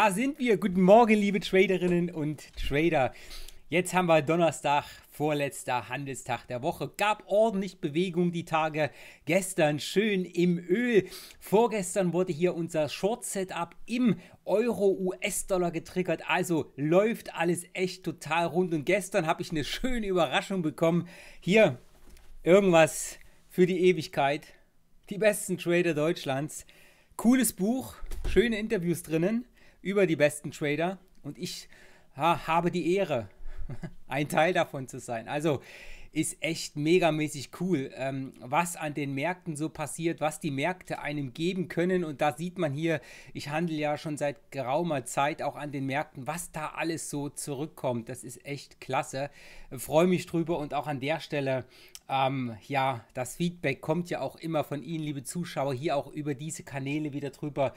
Da sind wir. Guten Morgen, liebe Traderinnen und Trader. Jetzt haben wir Donnerstag, vorletzter Handelstag der Woche. Gab ordentlich Bewegung die Tage. Gestern schön im Öl. Vorgestern wurde hier unser Short-Setup im Euro-US-Dollar getriggert. Also läuft alles echt total rund. Und gestern habe ich eine schöne Überraschung bekommen. Hier irgendwas für die Ewigkeit. Die besten Trader Deutschlands. Cooles Buch, schöne Interviews drinnen über die besten Trader und ich ha, habe die Ehre, ein Teil davon zu sein. Also ist echt megamäßig cool, ähm, was an den Märkten so passiert, was die Märkte einem geben können. Und da sieht man hier, ich handle ja schon seit geraumer Zeit auch an den Märkten, was da alles so zurückkommt. Das ist echt klasse. Freue mich drüber und auch an der Stelle, ähm, ja, das Feedback kommt ja auch immer von Ihnen, liebe Zuschauer, hier auch über diese Kanäle wieder drüber.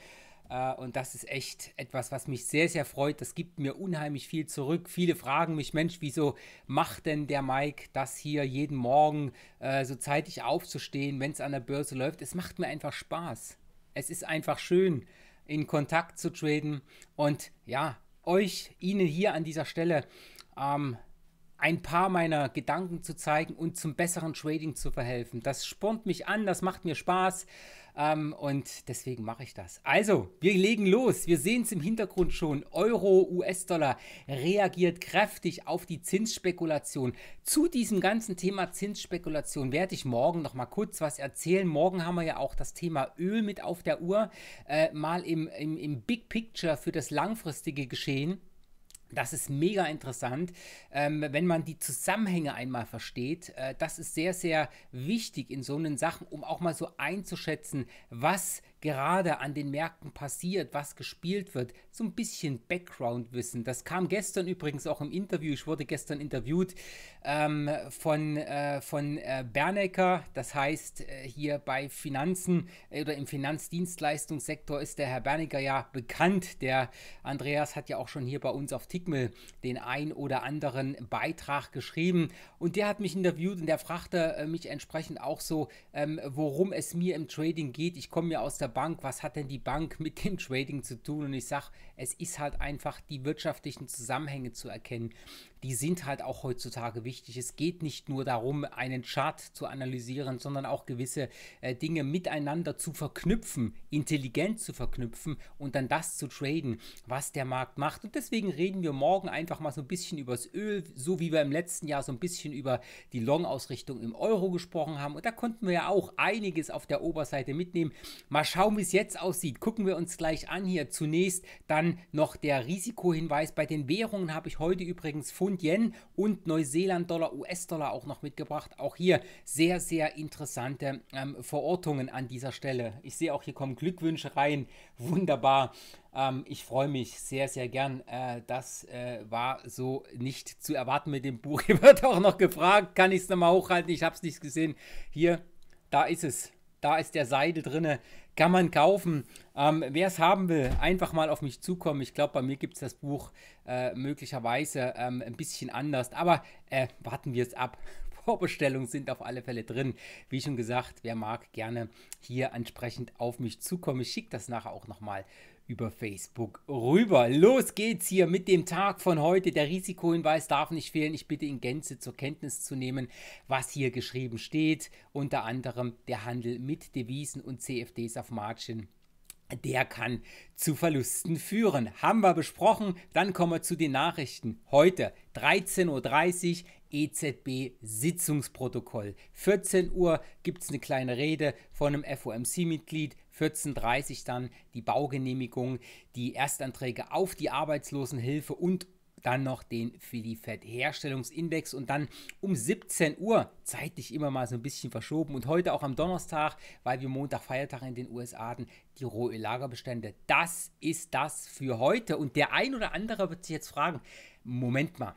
Äh, und das ist echt etwas, was mich sehr, sehr freut. Das gibt mir unheimlich viel zurück. Viele fragen mich, Mensch, wieso macht denn der Mike das hier jeden Morgen äh, so zeitig aufzustehen, wenn es an der Börse läuft? Es macht mir einfach Spaß. Es ist einfach schön, in Kontakt zu traden. Und ja, euch, Ihnen hier an dieser Stelle ähm, ein paar meiner Gedanken zu zeigen und zum besseren Trading zu verhelfen. Das spornt mich an, das macht mir Spaß ähm, und deswegen mache ich das. Also, wir legen los. Wir sehen es im Hintergrund schon. Euro, US-Dollar reagiert kräftig auf die Zinsspekulation. Zu diesem ganzen Thema Zinsspekulation werde ich morgen noch mal kurz was erzählen. Morgen haben wir ja auch das Thema Öl mit auf der Uhr, äh, mal im, im, im Big Picture für das langfristige Geschehen. Das ist mega interessant, ähm, wenn man die Zusammenhänge einmal versteht. Äh, das ist sehr, sehr wichtig in so einen Sachen, um auch mal so einzuschätzen, was gerade an den Märkten passiert, was gespielt wird, so ein bisschen Background-Wissen. Das kam gestern übrigens auch im Interview. Ich wurde gestern interviewt ähm, von, äh, von äh, Bernecker. Das heißt, äh, hier bei Finanzen äh, oder im Finanzdienstleistungssektor ist der Herr Bernecker ja bekannt. Der Andreas hat ja auch schon hier bei uns auf Tickmill den ein oder anderen Beitrag geschrieben. Und der hat mich interviewt und der fragte äh, mich entsprechend auch so, ähm, worum es mir im Trading geht. Ich komme ja aus der Bank, was hat denn die Bank mit dem Trading zu tun? Und ich sage, es ist halt einfach die wirtschaftlichen Zusammenhänge zu erkennen die sind halt auch heutzutage wichtig. Es geht nicht nur darum, einen Chart zu analysieren, sondern auch gewisse äh, Dinge miteinander zu verknüpfen, intelligent zu verknüpfen und dann das zu traden, was der Markt macht. Und deswegen reden wir morgen einfach mal so ein bisschen über das Öl, so wie wir im letzten Jahr so ein bisschen über die Long-Ausrichtung im Euro gesprochen haben. Und da konnten wir ja auch einiges auf der Oberseite mitnehmen. Mal schauen, wie es jetzt aussieht. Gucken wir uns gleich an hier. Zunächst dann noch der Risikohinweis. Bei den Währungen habe ich heute übrigens Pfund und Yen und Neuseeland-Dollar, US-Dollar auch noch mitgebracht. Auch hier sehr, sehr interessante ähm, Verortungen an dieser Stelle. Ich sehe auch, hier kommen Glückwünsche rein. Wunderbar. Ähm, ich freue mich sehr, sehr gern. Äh, das äh, war so nicht zu erwarten mit dem Buch. Hier wird auch noch gefragt, kann ich es nochmal hochhalten? Ich habe es nicht gesehen. Hier, da ist es da ist der Seide drinne, kann man kaufen. Ähm, Wer es haben will, einfach mal auf mich zukommen. Ich glaube, bei mir gibt es das Buch äh, möglicherweise ähm, ein bisschen anders, aber äh, warten wir es ab. Vorbestellungen sind auf alle Fälle drin. Wie schon gesagt, wer mag, gerne hier entsprechend auf mich zukommen. Ich schicke das nachher auch nochmal über Facebook rüber. Los geht's hier mit dem Tag von heute. Der Risikohinweis darf nicht fehlen. Ich bitte in Gänze zur Kenntnis zu nehmen, was hier geschrieben steht. Unter anderem der Handel mit Devisen und CFDs auf Margin der kann zu Verlusten führen. Haben wir besprochen. Dann kommen wir zu den Nachrichten. Heute 13.30 Uhr EZB-Sitzungsprotokoll. 14 Uhr gibt es eine kleine Rede von einem FOMC-Mitglied. 14.30 Uhr dann die Baugenehmigung, die Erstanträge auf die Arbeitslosenhilfe und dann noch den Philly-Fed-Herstellungsindex und dann um 17 Uhr, zeitlich immer mal so ein bisschen verschoben und heute auch am Donnerstag, weil wir Montag Feiertag in den USA hatten, die Rohöl-Lagerbestände. Das ist das für heute und der ein oder andere wird sich jetzt fragen, Moment mal,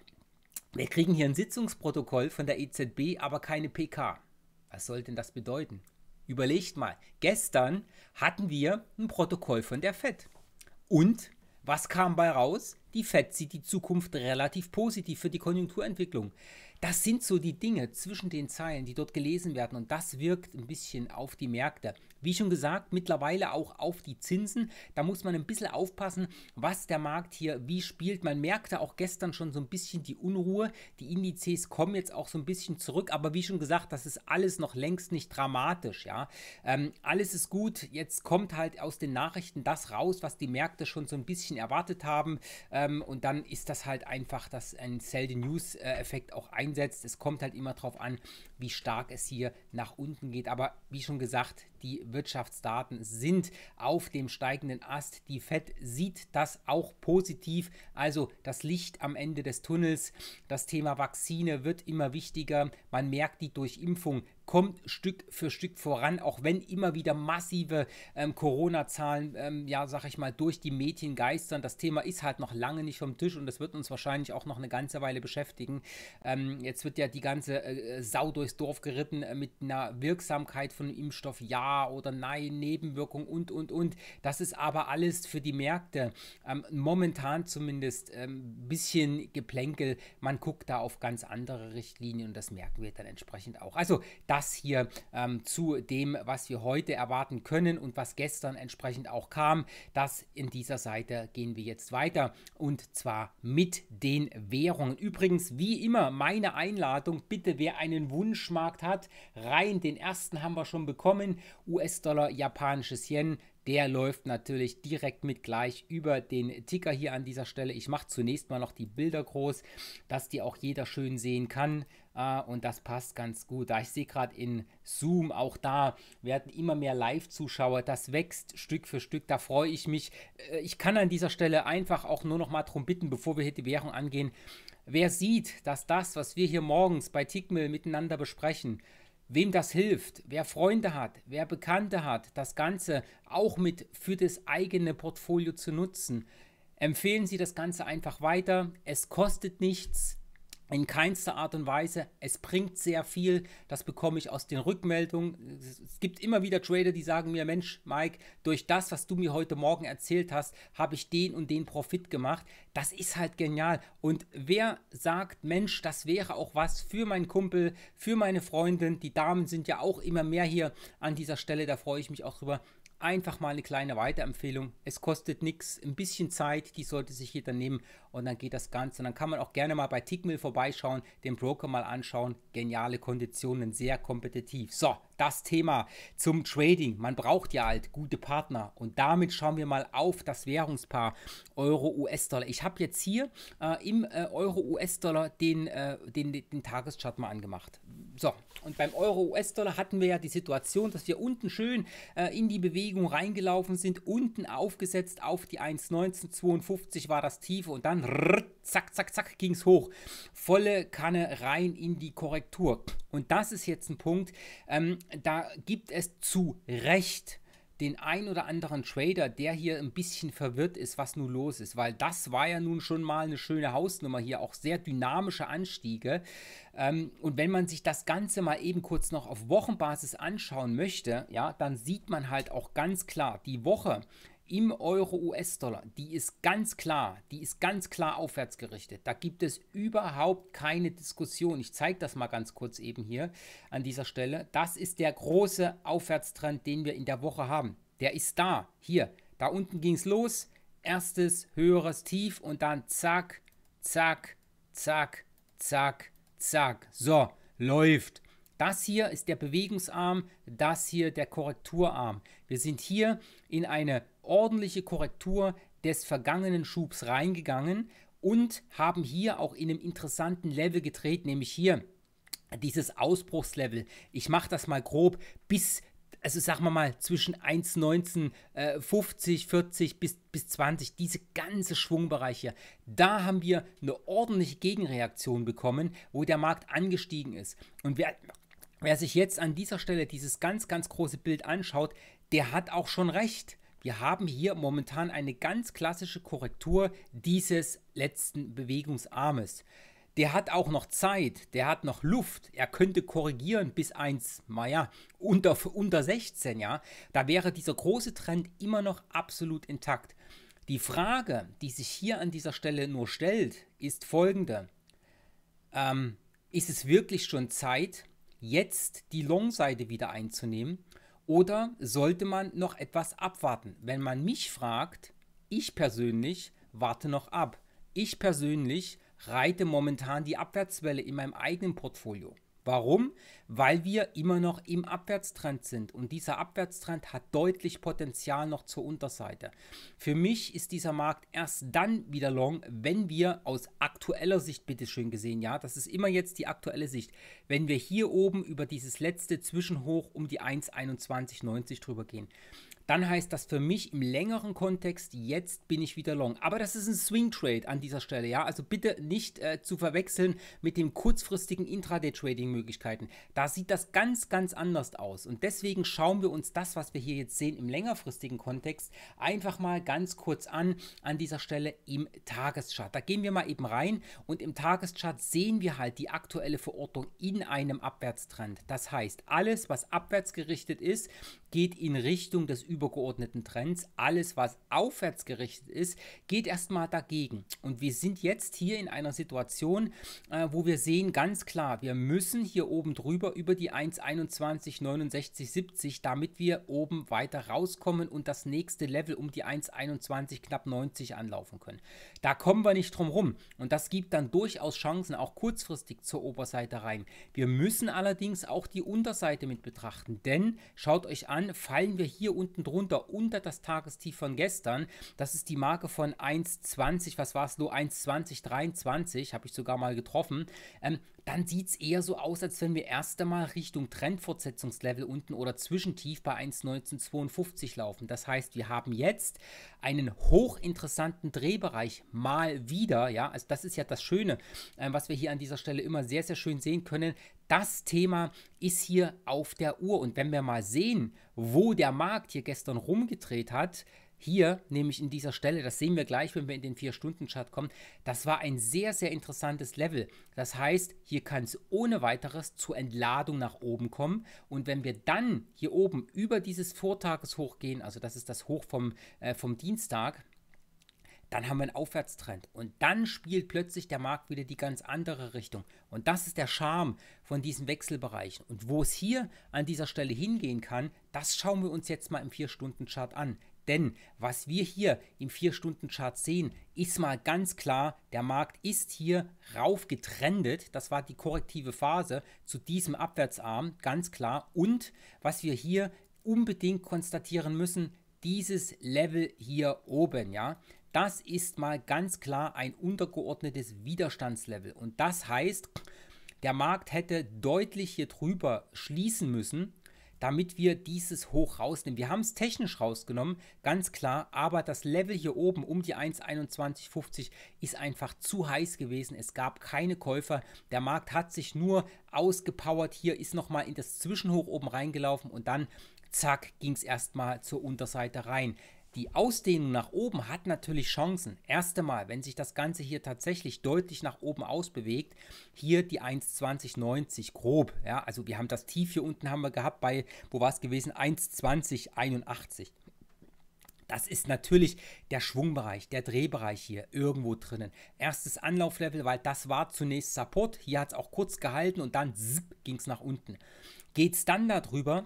wir kriegen hier ein Sitzungsprotokoll von der EZB, aber keine PK. Was soll denn das bedeuten? Überlegt mal, gestern hatten wir ein Protokoll von der Fed. Und was kam bei raus? Die Fed sieht die Zukunft relativ positiv für die Konjunkturentwicklung. Das sind so die Dinge zwischen den Zeilen, die dort gelesen werden und das wirkt ein bisschen auf die Märkte. Wie schon gesagt, mittlerweile auch auf die Zinsen. Da muss man ein bisschen aufpassen, was der Markt hier wie spielt. Man merkte auch gestern schon so ein bisschen die Unruhe. Die Indizes kommen jetzt auch so ein bisschen zurück, aber wie schon gesagt, das ist alles noch längst nicht dramatisch. Ja, ähm, alles ist gut. Jetzt kommt halt aus den Nachrichten das raus, was die Märkte schon so ein bisschen erwartet haben. Ähm, und dann ist das halt einfach, dass ein Sell the News-Effekt äh, auch einsetzt. Es kommt halt immer darauf an, wie stark es hier nach unten geht. Aber wie schon gesagt, die Wirtschaftsdaten sind auf dem steigenden Ast. Die Fed sieht das auch positiv. Also das Licht am Ende des Tunnels. Das Thema Vakzine wird immer wichtiger. Man merkt die Durchimpfung kommt Stück für Stück voran, auch wenn immer wieder massive ähm, Corona-Zahlen, ähm, ja, sag ich mal, durch die Medien geistern. Das Thema ist halt noch lange nicht vom Tisch und das wird uns wahrscheinlich auch noch eine ganze Weile beschäftigen. Ähm, jetzt wird ja die ganze äh, äh Sau durchs Dorf geritten äh, mit einer Wirksamkeit von einem Impfstoff, ja oder nein, Nebenwirkung und, und, und. Das ist aber alles für die Märkte ähm, momentan zumindest ein ähm, bisschen Geplänkel. Man guckt da auf ganz andere Richtlinien und das merken wir dann entsprechend auch. Also, da das hier ähm, zu dem, was wir heute erwarten können und was gestern entsprechend auch kam. Das in dieser Seite gehen wir jetzt weiter und zwar mit den Währungen. Übrigens, wie immer, meine Einladung, bitte, wer einen Wunschmarkt hat, rein. Den ersten haben wir schon bekommen. US-Dollar, japanisches Yen, der läuft natürlich direkt mit gleich über den Ticker hier an dieser Stelle. Ich mache zunächst mal noch die Bilder groß, dass die auch jeder schön sehen kann. Uh, und das passt ganz gut. Da ich sehe gerade in Zoom, auch da werden immer mehr Live-Zuschauer. Das wächst Stück für Stück. Da freue ich mich. Äh, ich kann an dieser Stelle einfach auch nur noch mal darum bitten, bevor wir hier die Währung angehen. Wer sieht, dass das, was wir hier morgens bei Tickmill miteinander besprechen, wem das hilft, wer Freunde hat, wer Bekannte hat, das Ganze auch mit für das eigene Portfolio zu nutzen. Empfehlen Sie das Ganze einfach weiter. Es kostet nichts in keinster Art und Weise. Es bringt sehr viel. Das bekomme ich aus den Rückmeldungen. Es gibt immer wieder Trader, die sagen mir, Mensch, Mike, durch das, was du mir heute Morgen erzählt hast, habe ich den und den Profit gemacht. Das ist halt genial. Und wer sagt, Mensch, das wäre auch was für meinen Kumpel, für meine Freundin. Die Damen sind ja auch immer mehr hier an dieser Stelle. Da freue ich mich auch drüber einfach mal eine kleine Weiterempfehlung. Es kostet nichts, ein bisschen Zeit, die sollte sich jeder nehmen und dann geht das Ganze. Und dann kann man auch gerne mal bei Tickmill vorbeischauen, den Broker mal anschauen. Geniale Konditionen, sehr kompetitiv. So, das Thema zum Trading. Man braucht ja halt gute Partner. Und damit schauen wir mal auf das Währungspaar Euro-US-Dollar. Ich habe jetzt hier äh, im äh, Euro-US-Dollar den, äh, den, den Tageschart mal angemacht. So, und beim Euro-US-Dollar hatten wir ja die Situation, dass wir unten schön äh, in die Bewegung reingelaufen sind, unten aufgesetzt auf die 1,1952 war das Tiefe und dann zack, zack, zack, ging es hoch. Volle Kanne rein in die Korrektur. Und das ist jetzt ein Punkt, ähm, da gibt es zu Recht den ein oder anderen Trader, der hier ein bisschen verwirrt ist, was nun los ist, weil das war ja nun schon mal eine schöne Hausnummer hier, auch sehr dynamische Anstiege. Ähm, und wenn man sich das Ganze mal eben kurz noch auf Wochenbasis anschauen möchte, ja, dann sieht man halt auch ganz klar, die Woche im Euro-US-Dollar, die ist ganz klar, die ist ganz klar aufwärts gerichtet. Da gibt es überhaupt keine Diskussion. Ich zeige das mal ganz kurz eben hier an dieser Stelle. Das ist der große Aufwärtstrend, den wir in der Woche haben. Der ist da, hier. Da unten ging es los, erstes höheres Tief und dann zack, zack, zack, zack, zack. So, läuft. Das hier ist der Bewegungsarm, das hier der Korrekturarm. Wir sind hier in eine ordentliche Korrektur des vergangenen Schubs reingegangen und haben hier auch in einem interessanten Level gedreht, nämlich hier dieses Ausbruchslevel. Ich mache das mal grob bis also sagen wir mal zwischen 1,19, äh, 50, 40 bis, bis 20, diese ganze Schwungbereich hier, da haben wir eine ordentliche Gegenreaktion bekommen, wo der Markt angestiegen ist. Und wir Wer sich jetzt an dieser Stelle dieses ganz, ganz große Bild anschaut, der hat auch schon recht. Wir haben hier momentan eine ganz klassische Korrektur dieses letzten Bewegungsarmes. Der hat auch noch Zeit, der hat noch Luft, er könnte korrigieren bis 1, naja, unter, unter 16, ja. Da wäre dieser große Trend immer noch absolut intakt. Die Frage, die sich hier an dieser Stelle nur stellt, ist folgende. Ähm, ist es wirklich schon Zeit, jetzt die Long-Seite wieder einzunehmen? Oder sollte man noch etwas abwarten? Wenn man mich fragt, ich persönlich warte noch ab. Ich persönlich reite momentan die Abwärtswelle in meinem eigenen Portfolio. Warum? Weil wir immer noch im Abwärtstrend sind und dieser Abwärtstrend hat deutlich Potenzial noch zur Unterseite. Für mich ist dieser Markt erst dann wieder long, wenn wir aus aktueller Sicht, bitteschön gesehen, ja, das ist immer jetzt die aktuelle Sicht, wenn wir hier oben über dieses letzte Zwischenhoch um die 1,2190 drüber gehen dann heißt das für mich im längeren Kontext, jetzt bin ich wieder long. Aber das ist ein Swing Trade an dieser Stelle, ja. Also bitte nicht äh, zu verwechseln mit dem kurzfristigen Intraday-Trading-Möglichkeiten. Da sieht das ganz, ganz anders aus. Und deswegen schauen wir uns das, was wir hier jetzt sehen, im längerfristigen Kontext einfach mal ganz kurz an, an dieser Stelle im Tageschart. Da gehen wir mal eben rein und im Tageschart sehen wir halt die aktuelle Verortung in einem Abwärtstrend. Das heißt, alles, was abwärts gerichtet ist, geht in Richtung des übergeordneten Trends. Alles, was aufwärts gerichtet ist, geht erstmal dagegen. Und wir sind jetzt hier in einer Situation, äh, wo wir sehen ganz klar, wir müssen hier oben drüber über die 1,21,69,70, damit wir oben weiter rauskommen und das nächste Level um die 1,21 knapp 90 anlaufen können. Da kommen wir nicht drum rum. Und das gibt dann durchaus Chancen, auch kurzfristig zur Oberseite rein. Wir müssen allerdings auch die Unterseite mit betrachten, denn schaut euch an, dann fallen wir hier unten drunter unter das Tagestief von gestern. Das ist die Marke von 1,20, was war es, nur 1,2023, habe ich sogar mal getroffen. Ähm, dann sieht es eher so aus, als wenn wir erst einmal Richtung Trendfortsetzungslevel unten oder Zwischentief bei 1,1952 laufen. Das heißt, wir haben jetzt einen hochinteressanten Drehbereich mal wieder. Ja, also das ist ja das Schöne, äh, was wir hier an dieser Stelle immer sehr, sehr schön sehen können das Thema ist hier auf der Uhr. Und wenn wir mal sehen, wo der Markt hier gestern rumgedreht hat, hier, nämlich in dieser Stelle, das sehen wir gleich, wenn wir in den 4-Stunden-Chart kommen, das war ein sehr, sehr interessantes Level. Das heißt, hier kann es ohne weiteres zur Entladung nach oben kommen. Und wenn wir dann hier oben über dieses Vortageshoch gehen, also das ist das Hoch vom, äh, vom Dienstag, dann haben wir einen Aufwärtstrend und dann spielt plötzlich der Markt wieder die ganz andere Richtung. Und das ist der Charme von diesen Wechselbereichen. Und wo es hier an dieser Stelle hingehen kann, das schauen wir uns jetzt mal im 4-Stunden-Chart an. Denn was wir hier im 4-Stunden-Chart sehen, ist mal ganz klar, der Markt ist hier rauf getrendet. Das war die korrektive Phase zu diesem Abwärtsarm, ganz klar. Und was wir hier unbedingt konstatieren müssen, dieses Level hier oben, ja. Das ist mal ganz klar ein untergeordnetes Widerstandslevel. Und das heißt, der Markt hätte deutlich hier drüber schließen müssen, damit wir dieses Hoch rausnehmen. Wir haben es technisch rausgenommen, ganz klar, aber das Level hier oben um die 1,2150 ist einfach zu heiß gewesen. Es gab keine Käufer. Der Markt hat sich nur ausgepowert. Hier ist nochmal in das Zwischenhoch oben reingelaufen und dann zack ging es erstmal zur Unterseite rein. Die Ausdehnung nach oben hat natürlich Chancen. Erste Mal, wenn sich das Ganze hier tatsächlich deutlich nach oben ausbewegt, hier die 1,2090 grob. Ja, also wir haben das Tief hier unten haben wir gehabt bei, wo war es gewesen? 1,2081. Das ist natürlich der Schwungbereich, der Drehbereich hier irgendwo drinnen. Erstes Anlauflevel, weil das war zunächst Support. Hier hat es auch kurz gehalten und dann ging es nach unten. Geht es dann darüber,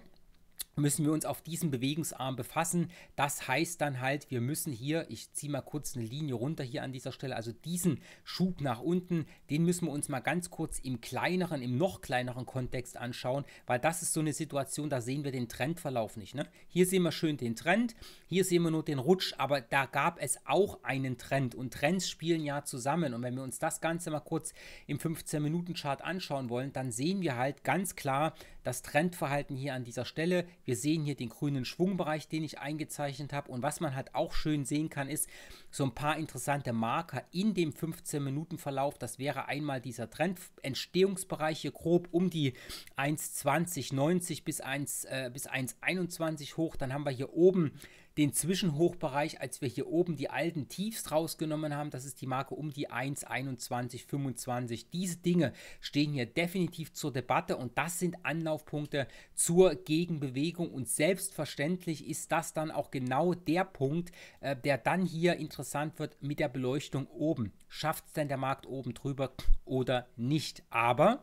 müssen wir uns auf diesen Bewegungsarm befassen. Das heißt dann halt, wir müssen hier, ich ziehe mal kurz eine Linie runter hier an dieser Stelle, also diesen Schub nach unten, den müssen wir uns mal ganz kurz im kleineren, im noch kleineren Kontext anschauen, weil das ist so eine Situation, da sehen wir den Trendverlauf nicht. Ne? Hier sehen wir schön den Trend, hier sehen wir nur den Rutsch, aber da gab es auch einen Trend und Trends spielen ja zusammen. Und wenn wir uns das Ganze mal kurz im 15-Minuten-Chart anschauen wollen, dann sehen wir halt ganz klar das Trendverhalten hier an dieser Stelle wir sehen hier den grünen Schwungbereich, den ich eingezeichnet habe. Und was man halt auch schön sehen kann, ist so ein paar interessante Marker in dem 15-Minuten-Verlauf. Das wäre einmal dieser Trend, Entstehungsbereich hier grob um die 1,2090 bis 1,21 äh, hoch. Dann haben wir hier oben den Zwischenhochbereich, als wir hier oben die alten Tiefs rausgenommen haben. Das ist die Marke um die 1,2125. Diese Dinge stehen hier definitiv zur Debatte und das sind Anlaufpunkte zur Gegenbewegung. Und selbstverständlich ist das dann auch genau der Punkt, äh, der dann hier interessant wird mit der Beleuchtung oben. Schafft es denn der Markt oben drüber oder nicht? Aber.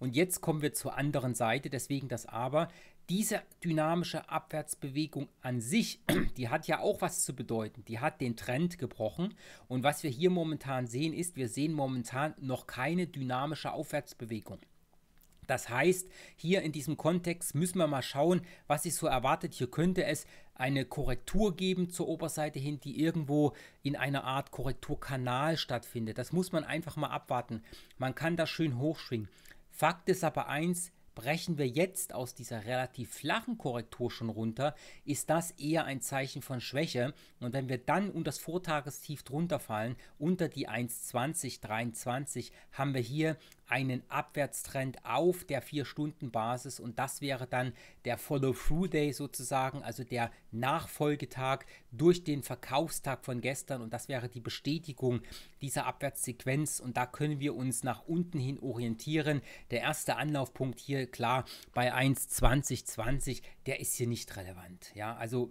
Und jetzt kommen wir zur anderen Seite, deswegen das Aber diese dynamische Abwärtsbewegung an sich, die hat ja auch was zu bedeuten. Die hat den Trend gebrochen. Und was wir hier momentan sehen, ist, wir sehen momentan noch keine dynamische Aufwärtsbewegung. Das heißt, hier in diesem Kontext müssen wir mal schauen, was sich so erwartet. Hier könnte es eine Korrektur geben zur Oberseite hin, die irgendwo in einer Art Korrekturkanal stattfindet. Das muss man einfach mal abwarten. Man kann da schön hochschwingen. Fakt ist aber eins, Brechen wir jetzt aus dieser relativ flachen Korrektur schon runter, ist das eher ein Zeichen von Schwäche. Und wenn wir dann unter das Vortagestief drunter fallen, unter die 1,20, 23, haben wir hier einen Abwärtstrend auf der 4-Stunden-Basis und das wäre dann der Follow-Through-Day sozusagen, also der Nachfolgetag durch den Verkaufstag von gestern und das wäre die Bestätigung dieser Abwärtssequenz und da können wir uns nach unten hin orientieren. Der erste Anlaufpunkt hier klar bei 1,2020, der ist hier nicht relevant. Ja, also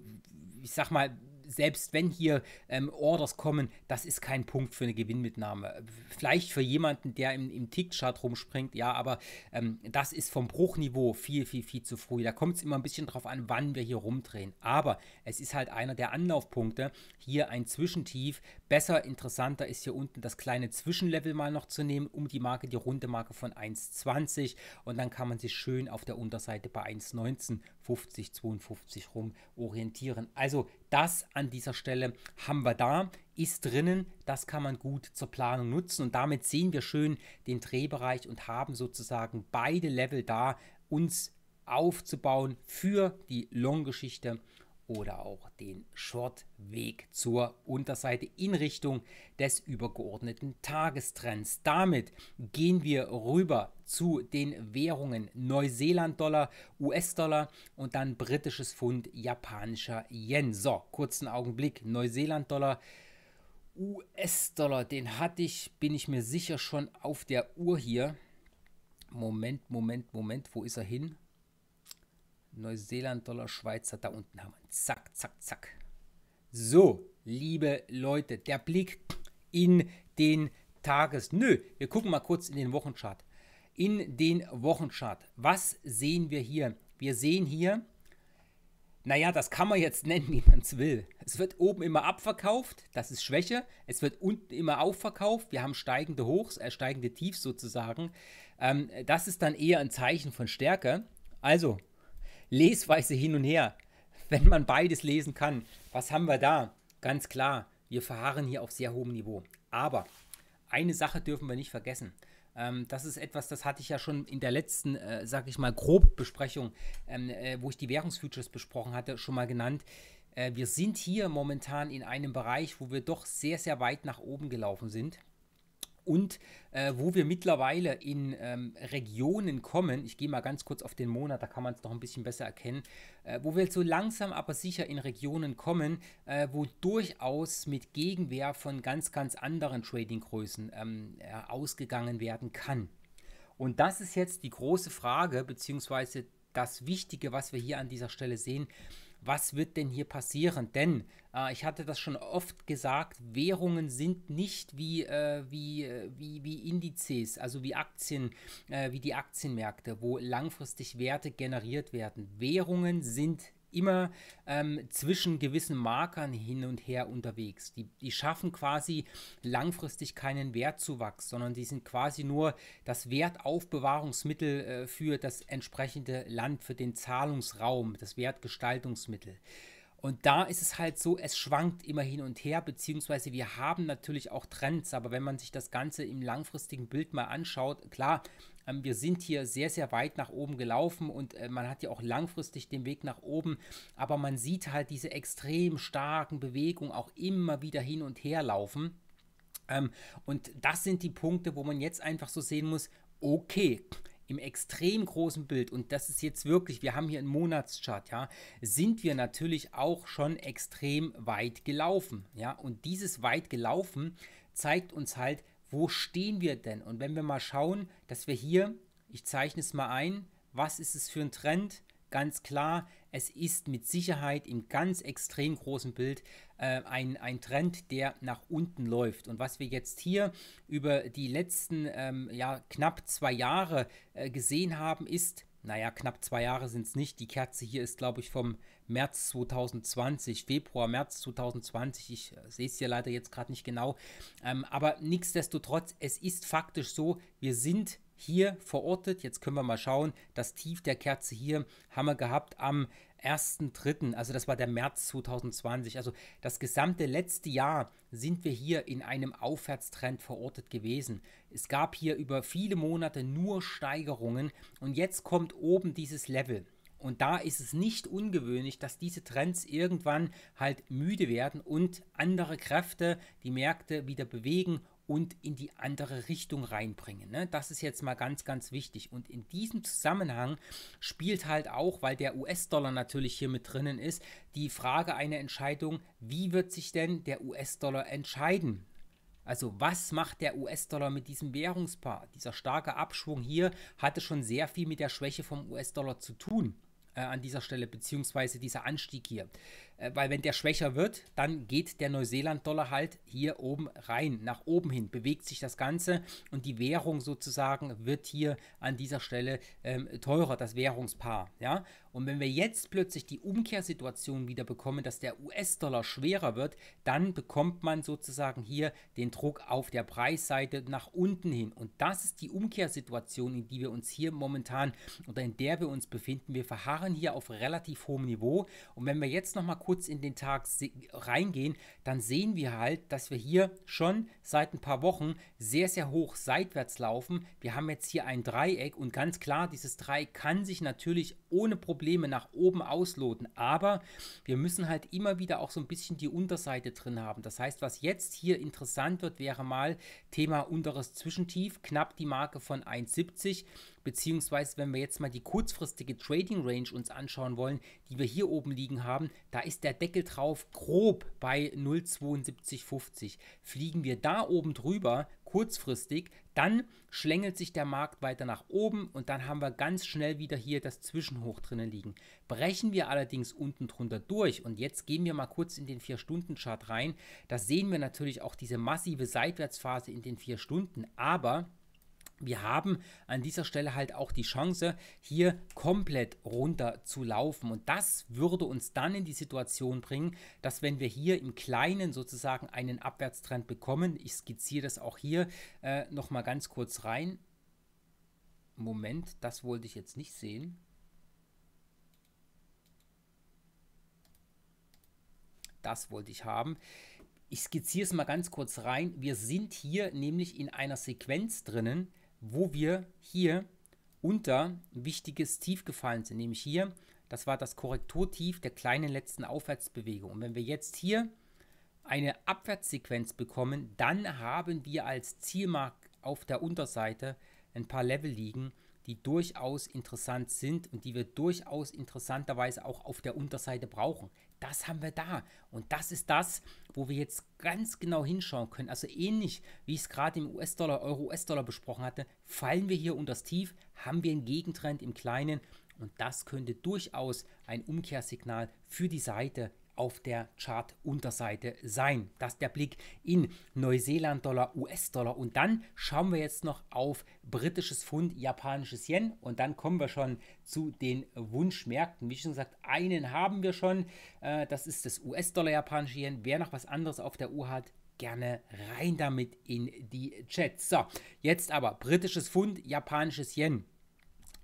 ich sag mal, selbst wenn hier ähm, Orders kommen, das ist kein Punkt für eine Gewinnmitnahme. Vielleicht für jemanden, der im, im Tick-Chart rumspringt, ja, aber ähm, das ist vom Bruchniveau viel, viel, viel zu früh. Da kommt es immer ein bisschen drauf an, wann wir hier rumdrehen. Aber es ist halt einer der Anlaufpunkte. Hier ein Zwischentief. Besser, interessanter ist hier unten das kleine Zwischenlevel mal noch zu nehmen, um die Marke, die runde Marke von 1,20 und dann kann man sich schön auf der Unterseite bei 1,19, 50, 52 rum orientieren. Also das an dieser Stelle haben wir da, ist drinnen, das kann man gut zur Planung nutzen und damit sehen wir schön den Drehbereich und haben sozusagen beide Level da, uns aufzubauen für die Long-Geschichte oder auch den Shortweg zur Unterseite in Richtung des übergeordneten Tagestrends. Damit gehen wir rüber zu den Währungen Neuseeland-Dollar, US-Dollar und dann britisches Pfund, japanischer Yen. So, kurzen Augenblick, Neuseeland-Dollar. US-Dollar, den hatte ich, bin ich mir sicher, schon auf der Uhr hier. Moment, Moment, Moment, wo ist er hin? Neuseeland, Dollar, Schweizer, da unten haben wir ihn. Zack, zack, zack. So, liebe Leute, der Blick in den Tages. Nö, wir gucken mal kurz in den Wochenchart. In den Wochenchart. Was sehen wir hier? Wir sehen hier, naja, das kann man jetzt nennen, wie man es will. Es wird oben immer abverkauft, das ist Schwäche. Es wird unten immer aufverkauft. Wir haben steigende Hochs, äh, steigende Tiefs sozusagen. Ähm, das ist dann eher ein Zeichen von Stärke. Also, Lesweise hin und her. Wenn man beides lesen kann, was haben wir da? Ganz klar, wir verharren hier auf sehr hohem Niveau. Aber eine Sache dürfen wir nicht vergessen. Ähm, das ist etwas, das hatte ich ja schon in der letzten, äh, sag ich mal, grob Besprechung, ähm, äh, wo ich die Währungsfutures besprochen hatte, schon mal genannt. Äh, wir sind hier momentan in einem Bereich, wo wir doch sehr, sehr weit nach oben gelaufen sind und äh, wo wir mittlerweile in ähm, Regionen kommen, ich gehe mal ganz kurz auf den Monat, da kann man es noch ein bisschen besser erkennen, äh, wo wir so langsam aber sicher in Regionen kommen, äh, wo durchaus mit Gegenwehr von ganz, ganz anderen Tradinggrößen ähm, äh, ausgegangen werden kann. Und das ist jetzt die große Frage, beziehungsweise das Wichtige, was wir hier an dieser Stelle sehen, was wird denn hier passieren? Denn äh, ich hatte das schon oft gesagt, Währungen sind nicht wie, äh, wie, äh, wie, wie Indizes, also wie Aktien, äh, wie die Aktienmärkte, wo langfristig Werte generiert werden. Währungen sind immer ähm, zwischen gewissen Markern hin und her unterwegs. Die, die schaffen quasi langfristig keinen Wertzuwachs, sondern die sind quasi nur das Wertaufbewahrungsmittel äh, für das entsprechende Land, für den Zahlungsraum, das Wertgestaltungsmittel. Und da ist es halt so, es schwankt immer hin und her, beziehungsweise wir haben natürlich auch Trends, aber wenn man sich das Ganze im langfristigen Bild mal anschaut, klar, ähm, wir sind hier sehr, sehr weit nach oben gelaufen und äh, man hat ja auch langfristig den Weg nach oben, aber man sieht halt diese extrem starken Bewegungen auch immer wieder hin und her laufen. Ähm, und das sind die Punkte, wo man jetzt einfach so sehen muss, okay, im extrem großen Bild, und das ist jetzt wirklich, wir haben hier einen Monatschart, ja, sind wir natürlich auch schon extrem weit gelaufen, ja, und dieses weit gelaufen zeigt uns halt, wo stehen wir denn? Und wenn wir mal schauen, dass wir hier, ich zeichne es mal ein, was ist es für ein Trend? Ganz klar, es ist mit Sicherheit im ganz extrem großen Bild äh, ein, ein Trend, der nach unten läuft. Und was wir jetzt hier über die letzten ähm, ja, knapp zwei Jahre äh, gesehen haben, ist, naja, knapp zwei Jahre sind es nicht. Die Kerze hier ist, glaube ich, vom März 2020, Februar, März 2020. Ich äh, sehe es hier leider jetzt gerade nicht genau. Ähm, aber nichtsdestotrotz, es ist faktisch so, wir sind hier verortet. Jetzt können wir mal schauen, das Tief der Kerze hier haben wir gehabt am 1.3., also das war der März 2020. Also das gesamte letzte Jahr sind wir hier in einem Aufwärtstrend verortet gewesen. Es gab hier über viele Monate nur Steigerungen und jetzt kommt oben dieses Level. Und da ist es nicht ungewöhnlich, dass diese Trends irgendwann halt müde werden und andere Kräfte die Märkte wieder bewegen und in die andere Richtung reinbringen. Ne? Das ist jetzt mal ganz, ganz wichtig. Und in diesem Zusammenhang spielt halt auch, weil der US-Dollar natürlich hier mit drinnen ist, die Frage eine Entscheidung, wie wird sich denn der US-Dollar entscheiden? Also was macht der US-Dollar mit diesem Währungspaar? Dieser starke Abschwung hier hatte schon sehr viel mit der Schwäche vom US-Dollar zu tun äh, an dieser Stelle, beziehungsweise dieser Anstieg hier. Äh, weil wenn der schwächer wird, dann geht der Neuseeland-Dollar halt hier oben rein, nach oben hin, bewegt sich das Ganze und die Währung sozusagen wird hier an dieser Stelle ähm, teurer, das Währungspaar. Ja? Und wenn wir jetzt plötzlich die Umkehrsituation wieder bekommen, dass der US-Dollar schwerer wird, dann bekommt man sozusagen hier den Druck auf der Preisseite nach unten hin. Und das ist die Umkehrsituation, in die wir uns hier momentan oder in der wir uns befinden. Wir verharren hier auf relativ hohem Niveau. Und wenn wir jetzt nochmal kurz in den Tag reingehen, dann sehen wir halt, dass wir hier schon seit ein paar Wochen sehr, sehr hoch seitwärts laufen. Wir haben jetzt hier ein Dreieck und ganz klar, dieses Dreieck kann sich natürlich ohne Probleme nach oben ausloten. Aber wir müssen halt immer wieder auch so ein bisschen die Unterseite drin haben. Das heißt, was jetzt hier interessant wird, wäre mal Thema unteres Zwischentief, knapp die Marke von 1,70 beziehungsweise wenn wir jetzt mal die kurzfristige Trading Range uns anschauen wollen, die wir hier oben liegen haben, da ist der Deckel drauf grob bei 0,7250. Fliegen wir da oben drüber, kurzfristig, dann schlängelt sich der Markt weiter nach oben und dann haben wir ganz schnell wieder hier das Zwischenhoch drinnen liegen. Brechen wir allerdings unten drunter durch und jetzt gehen wir mal kurz in den 4-Stunden-Chart rein, da sehen wir natürlich auch diese massive Seitwärtsphase in den 4 Stunden, aber wir haben an dieser Stelle halt auch die Chance, hier komplett runter zu laufen. Und das würde uns dann in die Situation bringen, dass wenn wir hier im Kleinen sozusagen einen Abwärtstrend bekommen, ich skizziere das auch hier äh, nochmal ganz kurz rein. Moment, das wollte ich jetzt nicht sehen. Das wollte ich haben. Ich skizziere es mal ganz kurz rein. Wir sind hier nämlich in einer Sequenz drinnen, wo wir hier unter wichtiges Tief gefallen sind, nämlich hier, das war das Korrekturtief der kleinen letzten Aufwärtsbewegung. Und wenn wir jetzt hier eine Abwärtssequenz bekommen, dann haben wir als Zielmark auf der Unterseite ein paar Level liegen, die durchaus interessant sind und die wir durchaus interessanterweise auch auf der Unterseite brauchen das haben wir da. Und das ist das, wo wir jetzt ganz genau hinschauen können. Also ähnlich wie ich es gerade im US-Dollar, Euro-US-Dollar besprochen hatte, fallen wir hier unter das Tief, haben wir einen Gegentrend im Kleinen und das könnte durchaus ein Umkehrsignal für die Seite auf der Chartunterseite sein. Das ist der Blick in Neuseeland-Dollar, US-Dollar. Und dann schauen wir jetzt noch auf britisches Pfund, japanisches Yen. Und dann kommen wir schon zu den Wunschmärkten. Wie schon gesagt, einen haben wir schon. Äh, das ist das US-Dollar, japanische Yen. Wer noch was anderes auf der Uhr hat, gerne rein damit in die Chats. So, jetzt aber britisches Pfund, japanisches Yen.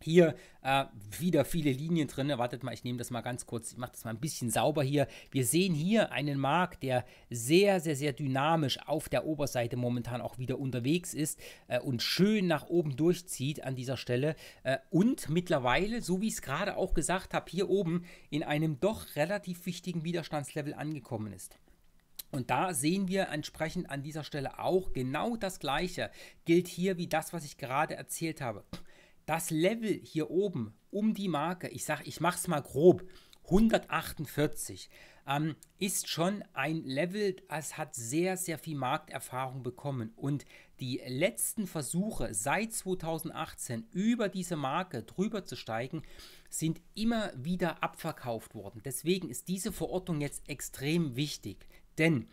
Hier äh, wieder viele Linien drin. Wartet mal, ich nehme das mal ganz kurz, ich mache das mal ein bisschen sauber hier. Wir sehen hier einen Markt, der sehr, sehr, sehr dynamisch auf der Oberseite momentan auch wieder unterwegs ist äh, und schön nach oben durchzieht an dieser Stelle. Äh, und mittlerweile, so wie ich es gerade auch gesagt habe, hier oben in einem doch relativ wichtigen Widerstandslevel angekommen ist. Und da sehen wir entsprechend an dieser Stelle auch genau das Gleiche. Gilt hier wie das, was ich gerade erzählt habe das Level hier oben um die Marke, ich sage, ich mache es mal grob, 148 ähm, ist schon ein Level, es hat sehr, sehr viel Markterfahrung bekommen. Und die letzten Versuche seit 2018 über diese Marke drüber zu steigen, sind immer wieder abverkauft worden. Deswegen ist diese Verordnung jetzt extrem wichtig. Denn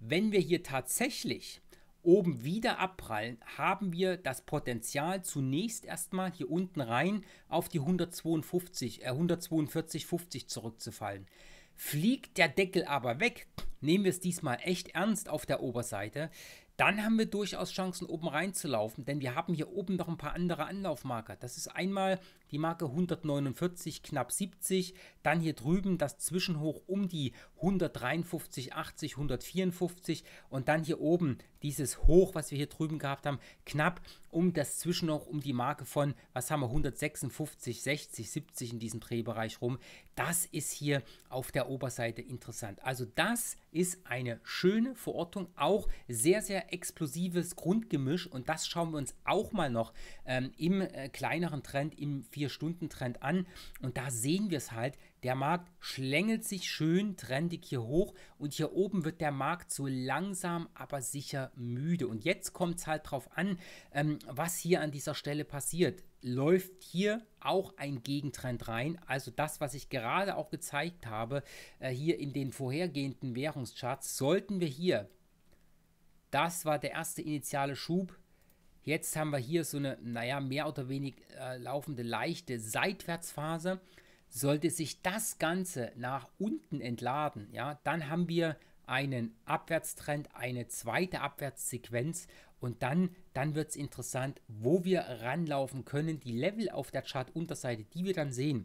wenn wir hier tatsächlich oben wieder abprallen, haben wir das Potenzial zunächst erstmal hier unten rein auf die 152, äh 142,50 zurückzufallen. Fliegt der Deckel aber weg, nehmen wir es diesmal echt ernst auf der Oberseite, dann haben wir durchaus Chancen, oben reinzulaufen, denn wir haben hier oben noch ein paar andere Anlaufmarker. Das ist einmal die Marke 149, knapp 70, dann hier drüben das Zwischenhoch um die 153, 80, 154 und dann hier oben dieses Hoch, was wir hier drüben gehabt haben, knapp um das zwischen noch um die Marke von, was haben wir, 156, 60, 70 in diesem Drehbereich rum. Das ist hier auf der Oberseite interessant. Also das ist eine schöne Verortung, auch sehr, sehr explosives Grundgemisch und das schauen wir uns auch mal noch ähm, im äh, kleineren Trend, im 4-Stunden-Trend an und da sehen wir es halt, der Markt schlängelt sich schön trendig hier hoch und hier oben wird der Markt so langsam, aber sicher müde. Und jetzt kommt es halt drauf an, ähm, was hier an dieser Stelle passiert. Läuft hier auch ein Gegentrend rein? Also das, was ich gerade auch gezeigt habe, äh, hier in den vorhergehenden Währungscharts, sollten wir hier, das war der erste initiale Schub, Jetzt haben wir hier so eine, naja, mehr oder weniger äh, laufende leichte Seitwärtsphase sollte sich das Ganze nach unten entladen, ja, dann haben wir einen Abwärtstrend, eine zweite Abwärtssequenz und dann, dann wird es interessant, wo wir ranlaufen können. Die Level auf der Chart-Unterseite, die wir dann sehen,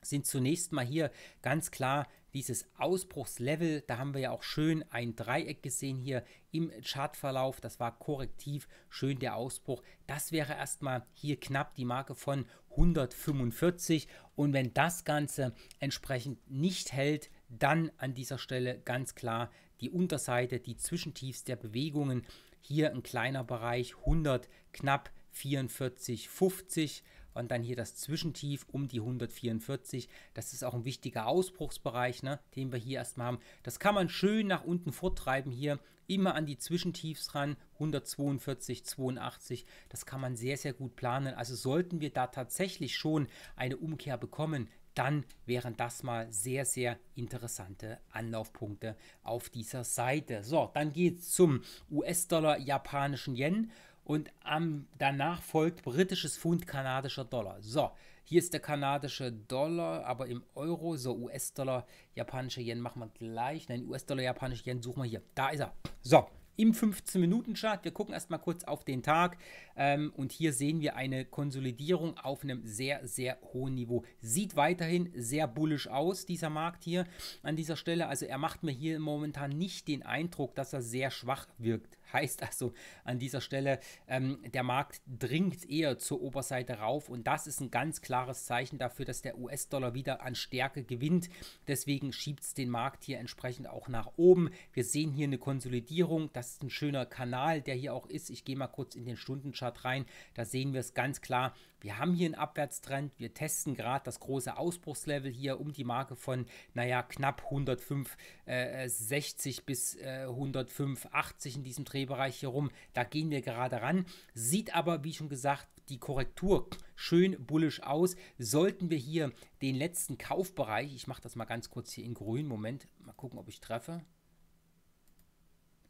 sind zunächst mal hier ganz klar dieses Ausbruchslevel, da haben wir ja auch schön ein Dreieck gesehen hier im Chartverlauf. Das war korrektiv schön der Ausbruch. Das wäre erstmal hier knapp die Marke von 145. Und wenn das Ganze entsprechend nicht hält, dann an dieser Stelle ganz klar die Unterseite, die Zwischentiefs der Bewegungen. Hier ein kleiner Bereich 100 knapp 144,50 und dann hier das Zwischentief um die 144. Das ist auch ein wichtiger Ausbruchsbereich, ne, den wir hier erstmal haben. Das kann man schön nach unten vortreiben hier, immer an die Zwischentiefs ran, 142, 82. Das kann man sehr, sehr gut planen. Also sollten wir da tatsächlich schon eine Umkehr bekommen, dann wären das mal sehr, sehr interessante Anlaufpunkte auf dieser Seite. So, dann geht es zum US-Dollar, japanischen Yen und am, danach folgt britisches Pfund, kanadischer Dollar. So, hier ist der kanadische Dollar, aber im Euro, so US-Dollar, japanische Yen machen wir gleich. Nein, US-Dollar, japanische Yen suchen wir hier. Da ist er. So, im 15-Minuten-Chart. Wir gucken erstmal kurz auf den Tag. Ähm, und hier sehen wir eine Konsolidierung auf einem sehr, sehr hohen Niveau. Sieht weiterhin sehr bullisch aus, dieser Markt hier an dieser Stelle. Also er macht mir hier momentan nicht den Eindruck, dass er sehr schwach wirkt. Heißt also an dieser Stelle, ähm, der Markt dringt eher zur Oberseite rauf und das ist ein ganz klares Zeichen dafür, dass der US-Dollar wieder an Stärke gewinnt. Deswegen schiebt es den Markt hier entsprechend auch nach oben. Wir sehen hier eine Konsolidierung. Das ist ein schöner Kanal, der hier auch ist. Ich gehe mal kurz in den Stundenchart rein. Da sehen wir es ganz klar. Wir haben hier einen Abwärtstrend. Wir testen gerade das große Ausbruchslevel hier um die Marke von, naja, knapp 105,60 äh, äh bis äh, 105,80 in diesem Trend. Drehbereich hier rum. Da gehen wir gerade ran. Sieht aber, wie schon gesagt, die Korrektur schön bullisch aus. Sollten wir hier den letzten Kaufbereich, ich mache das mal ganz kurz hier in grün, Moment, mal gucken, ob ich treffe.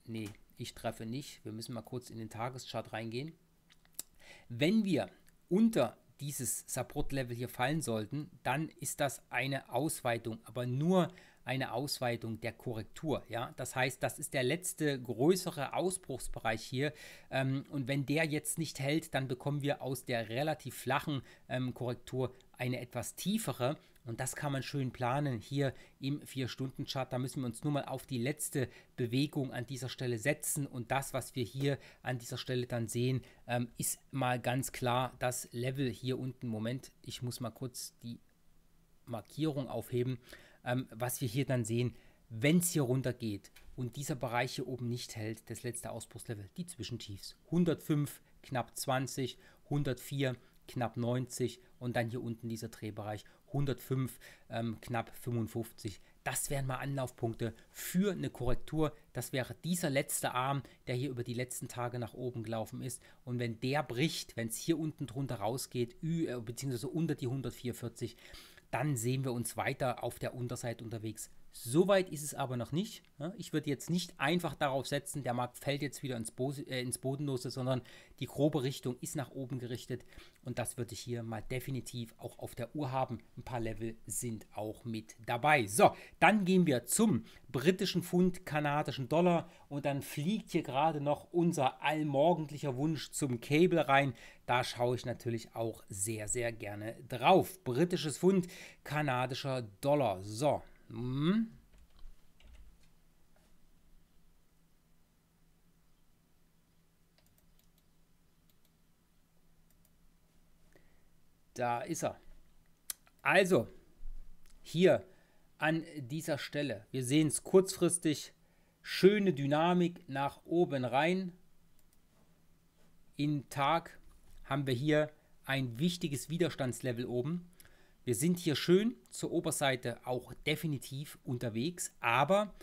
Nee, ich treffe nicht. Wir müssen mal kurz in den Tageschart reingehen. Wenn wir unter dieses Support-Level hier fallen sollten, dann ist das eine Ausweitung, aber nur eine Ausweitung der Korrektur. Ja? Das heißt, das ist der letzte größere Ausbruchsbereich hier. Ähm, und wenn der jetzt nicht hält, dann bekommen wir aus der relativ flachen ähm, Korrektur eine etwas tiefere. Und das kann man schön planen hier im 4-Stunden-Chart. Da müssen wir uns nur mal auf die letzte Bewegung an dieser Stelle setzen. Und das, was wir hier an dieser Stelle dann sehen, ähm, ist mal ganz klar das Level hier unten. Moment, ich muss mal kurz die Markierung aufheben ähm, was wir hier dann sehen, wenn es hier runter geht und dieser Bereich hier oben nicht hält, das letzte Ausbruchslevel, die Zwischentiefs. 105, knapp 20, 104, knapp 90 und dann hier unten dieser Drehbereich 105, ähm, knapp 55. Das wären mal Anlaufpunkte für eine Korrektur. Das wäre dieser letzte Arm, der hier über die letzten Tage nach oben gelaufen ist. Und wenn der bricht, wenn es hier unten drunter rausgeht, äh, beziehungsweise unter die 144, dann sehen wir uns weiter auf der Unterseite unterwegs. Soweit ist es aber noch nicht. Ne? Ich würde jetzt nicht einfach darauf setzen, der Markt fällt jetzt wieder ins, Bo äh, ins Bodenlose, sondern die grobe Richtung ist nach oben gerichtet und das würde ich hier mal definitiv auch auf der Uhr haben. Ein paar Level sind auch mit dabei. So, dann gehen wir zum britischen Pfund, kanadischen Dollar und dann fliegt hier gerade noch unser allmorgendlicher Wunsch zum Cable rein. Da schaue ich natürlich auch sehr, sehr gerne drauf. Britisches Pfund, kanadischer Dollar. So, hm. Da ist er. Also, hier an dieser Stelle, wir sehen es kurzfristig, schöne Dynamik nach oben rein. In Tag haben wir hier ein wichtiges Widerstandslevel oben. Wir sind hier schön zur Oberseite auch definitiv unterwegs, aber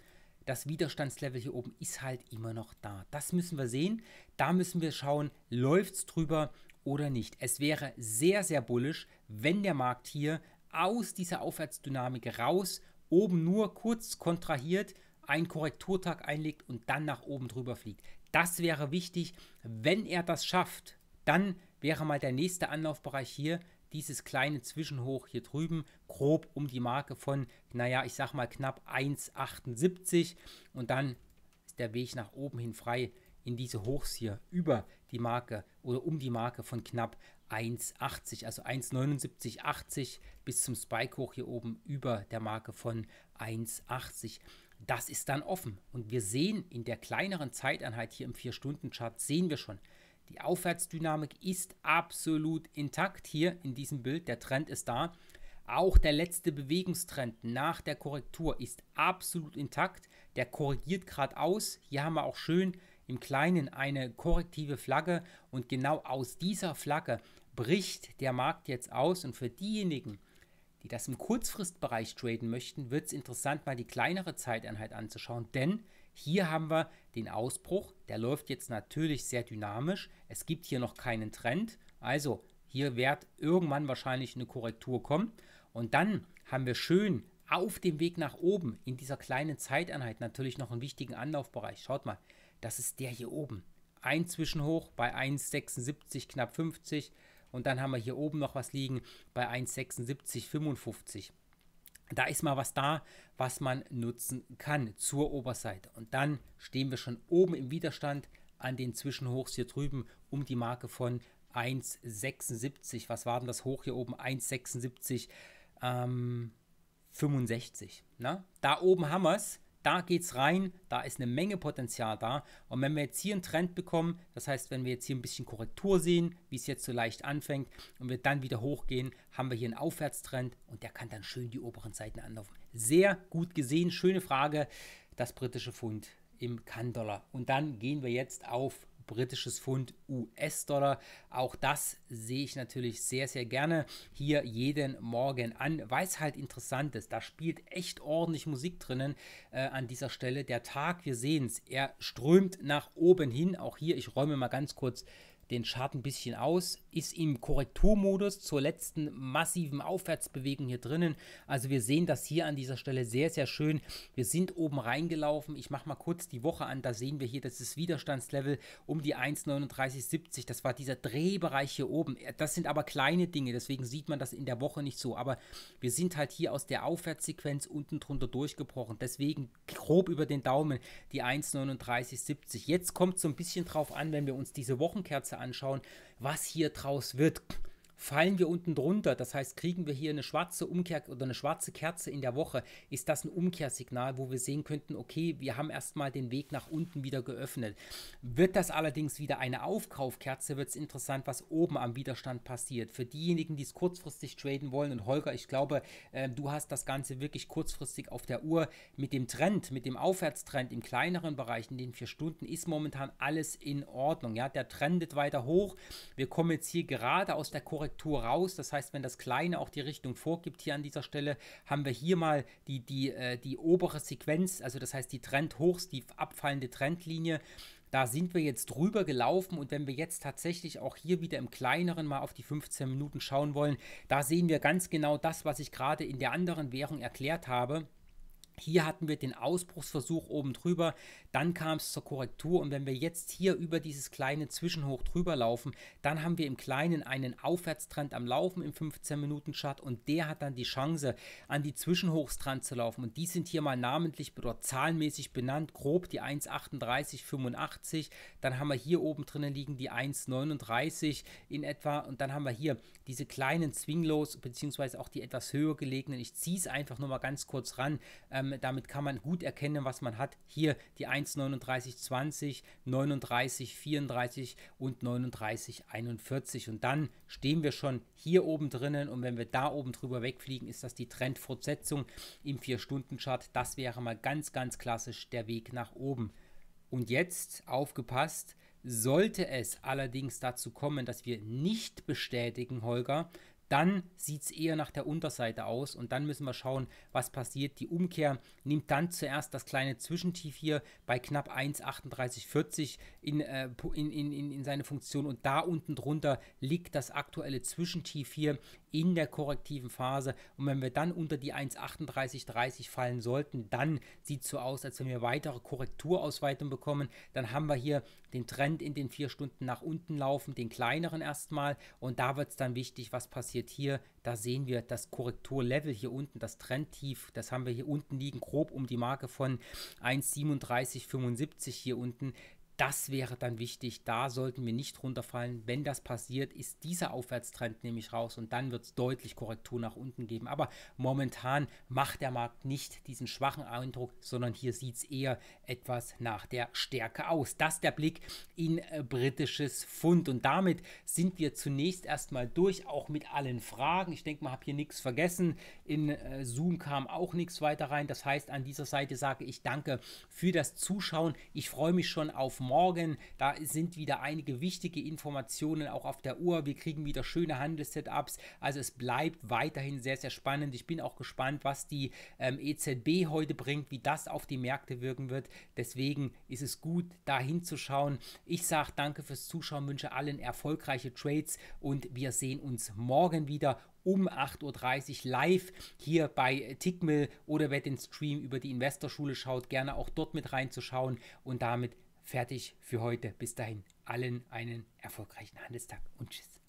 das Widerstandslevel hier oben ist halt immer noch da. Das müssen wir sehen. Da müssen wir schauen, läuft es drüber oder nicht. Es wäre sehr, sehr bullisch, wenn der Markt hier aus dieser Aufwärtsdynamik raus, oben nur kurz kontrahiert, einen Korrekturtag einlegt und dann nach oben drüber fliegt. Das wäre wichtig. Wenn er das schafft, dann wäre mal der nächste Anlaufbereich hier dieses kleine Zwischenhoch hier drüben grob um die Marke von, naja, ich sag mal knapp 1,78 und dann ist der Weg nach oben hin frei in diese Hochs hier über die Marke oder um die Marke von knapp 1,80, also 1,79,80 bis zum Spike hoch hier oben über der Marke von 1,80. Das ist dann offen und wir sehen in der kleineren Zeiteinheit hier im 4-Stunden-Chart, sehen wir schon, die Aufwärtsdynamik ist absolut intakt hier in diesem Bild. Der Trend ist da. Auch der letzte Bewegungstrend nach der Korrektur ist absolut intakt. Der korrigiert gerade aus. Hier haben wir auch schön im Kleinen eine korrektive Flagge und genau aus dieser Flagge bricht der Markt jetzt aus. Und für diejenigen, die das im Kurzfristbereich traden möchten, wird es interessant, mal die kleinere Zeiteinheit anzuschauen, denn hier haben wir den Ausbruch. Der läuft jetzt natürlich sehr dynamisch. Es gibt hier noch keinen Trend. Also hier wird irgendwann wahrscheinlich eine Korrektur kommen. Und dann haben wir schön auf dem Weg nach oben in dieser kleinen Zeiteinheit natürlich noch einen wichtigen Anlaufbereich. Schaut mal, das ist der hier oben. Ein Zwischenhoch bei 1,76 knapp 50 und dann haben wir hier oben noch was liegen bei 1,76 55 da ist mal was da, was man nutzen kann zur Oberseite. Und dann stehen wir schon oben im Widerstand an den Zwischenhochs hier drüben um die Marke von 1,76. Was war denn das Hoch hier oben? 1,76,65. Ähm, ne? Da oben haben wir es da geht es rein, da ist eine Menge Potenzial da. Und wenn wir jetzt hier einen Trend bekommen, das heißt, wenn wir jetzt hier ein bisschen Korrektur sehen, wie es jetzt so leicht anfängt und wir dann wieder hochgehen, haben wir hier einen Aufwärtstrend und der kann dann schön die oberen Seiten anlaufen. Sehr gut gesehen, schöne Frage, das britische Pfund im Kandoller. Und dann gehen wir jetzt auf britisches Pfund US-Dollar. Auch das sehe ich natürlich sehr, sehr gerne hier jeden Morgen an, weil es halt interessant ist. Da spielt echt ordentlich Musik drinnen äh, an dieser Stelle. Der Tag, wir sehen es, er strömt nach oben hin. Auch hier, ich räume mal ganz kurz den Chart ein bisschen aus, ist im Korrekturmodus zur letzten massiven Aufwärtsbewegung hier drinnen. Also wir sehen das hier an dieser Stelle sehr, sehr schön. Wir sind oben reingelaufen. Ich mache mal kurz die Woche an. Da sehen wir hier, das ist Widerstandslevel um die 1,3970. Das war dieser Drehbereich hier oben. Das sind aber kleine Dinge, deswegen sieht man das in der Woche nicht so. Aber wir sind halt hier aus der Aufwärtssequenz unten drunter durchgebrochen. Deswegen grob über den Daumen die 1,3970. Jetzt kommt so ein bisschen drauf an, wenn wir uns diese Wochenkerze Ganze anschauen, was hier draus wird fallen wir unten drunter, das heißt, kriegen wir hier eine schwarze Umkehr oder eine schwarze Kerze in der Woche, ist das ein Umkehrsignal, wo wir sehen könnten, okay, wir haben erstmal den Weg nach unten wieder geöffnet. Wird das allerdings wieder eine Aufkaufkerze, wird es interessant, was oben am Widerstand passiert. Für diejenigen, die es kurzfristig traden wollen, und Holger, ich glaube, äh, du hast das Ganze wirklich kurzfristig auf der Uhr mit dem Trend, mit dem Aufwärtstrend im kleineren Bereich, in den vier Stunden, ist momentan alles in Ordnung. Ja, der trendet weiter hoch. Wir kommen jetzt hier gerade aus der Korrektur Korrektur raus. Das heißt, wenn das Kleine auch die Richtung vorgibt hier an dieser Stelle, haben wir hier mal die, die, äh, die obere Sequenz, also das heißt die Trendhochs, die abfallende Trendlinie. Da sind wir jetzt drüber gelaufen und wenn wir jetzt tatsächlich auch hier wieder im kleineren mal auf die 15 Minuten schauen wollen, da sehen wir ganz genau das, was ich gerade in der anderen Währung erklärt habe. Hier hatten wir den Ausbruchsversuch oben drüber. Dann kam es zur Korrektur und wenn wir jetzt hier über dieses kleine Zwischenhoch drüber laufen, dann haben wir im Kleinen einen Aufwärtstrend am Laufen im 15-Minuten-Chart und der hat dann die Chance, an die Zwischenhochs dran zu laufen. Und die sind hier mal namentlich oder zahlenmäßig benannt, grob die 1,3885. Dann haben wir hier oben drinnen liegen die 1,39 in etwa und dann haben wir hier diese kleinen Zwinglos beziehungsweise auch die etwas höher gelegenen. Ich ziehe es einfach nur mal ganz kurz ran. Ähm, damit kann man gut erkennen, was man hat. Hier die 1,39. 1, 39, 20, 39, 34 und 39, 41. Und dann stehen wir schon hier oben drinnen und wenn wir da oben drüber wegfliegen, ist das die Trendfortsetzung im 4-Stunden-Chart. Das wäre mal ganz, ganz klassisch der Weg nach oben. Und jetzt aufgepasst, sollte es allerdings dazu kommen, dass wir nicht bestätigen, Holger, dann sieht es eher nach der Unterseite aus und dann müssen wir schauen, was passiert. Die Umkehr nimmt dann zuerst das kleine Zwischentief hier bei knapp 1,3840 in, äh, in, in, in seine Funktion und da unten drunter liegt das aktuelle Zwischentief hier in der korrektiven Phase. Und wenn wir dann unter die 1,3830 fallen sollten, dann sieht es so aus, als wenn wir weitere Korrekturausweitung bekommen. Dann haben wir hier den Trend in den vier Stunden nach unten laufen, den kleineren erstmal. Und da wird es dann wichtig, was passiert hier. Da sehen wir das Korrekturlevel hier unten, das Trendtief. Das haben wir hier unten liegen, grob um die Marke von 1,3775 hier unten das wäre dann wichtig. Da sollten wir nicht runterfallen. Wenn das passiert, ist dieser Aufwärtstrend nämlich raus und dann wird es deutlich Korrektur nach unten geben. Aber momentan macht der Markt nicht diesen schwachen Eindruck, sondern hier sieht es eher etwas nach der Stärke aus. Das ist der Blick in äh, britisches Pfund. Und damit sind wir zunächst erstmal durch, auch mit allen Fragen. Ich denke, man habe hier nichts vergessen. In äh, Zoom kam auch nichts weiter rein. Das heißt, an dieser Seite sage ich danke für das Zuschauen. Ich freue mich schon auf morgen morgen. Da sind wieder einige wichtige Informationen auch auf der Uhr. Wir kriegen wieder schöne Handelssetups. Also es bleibt weiterhin sehr, sehr spannend. Ich bin auch gespannt, was die ähm, EZB heute bringt, wie das auf die Märkte wirken wird. Deswegen ist es gut, da hinzuschauen. Ich sage danke fürs Zuschauen, wünsche allen erfolgreiche Trades und wir sehen uns morgen wieder um 8.30 Uhr live hier bei Tickmill oder wer den Stream über die Investorschule schaut, gerne auch dort mit reinzuschauen und damit fertig für heute. Bis dahin allen einen erfolgreichen Handelstag und tschüss.